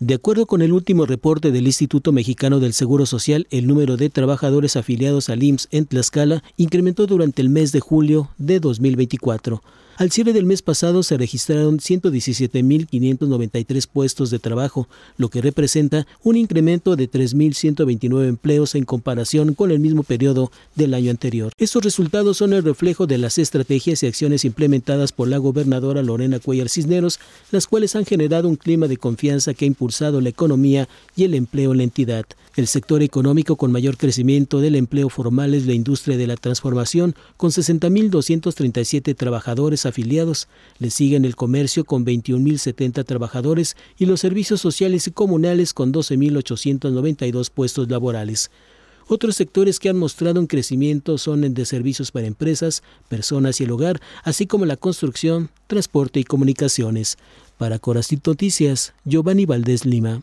De acuerdo con el último reporte del Instituto Mexicano del Seguro Social, el número de trabajadores afiliados al IMSS en Tlaxcala incrementó durante el mes de julio de 2024. Al cierre del mes pasado se registraron 117.593 puestos de trabajo, lo que representa un incremento de 3.129 empleos en comparación con el mismo periodo del año anterior. Estos resultados son el reflejo de las estrategias y acciones implementadas por la gobernadora Lorena Cuellar Cisneros, las cuales han generado un clima de confianza que ha impulsado la economía y el empleo en la entidad. El sector económico con mayor crecimiento del empleo formal es la industria de la transformación, con 60.237 trabajadores afiliados. Le siguen el comercio con 21.070 trabajadores y los servicios sociales y comunales con 12.892 puestos laborales. Otros sectores que han mostrado un crecimiento son el de servicios para empresas, personas y el hogar, así como la construcción, transporte y comunicaciones. Para y Noticias, Giovanni Valdés Lima.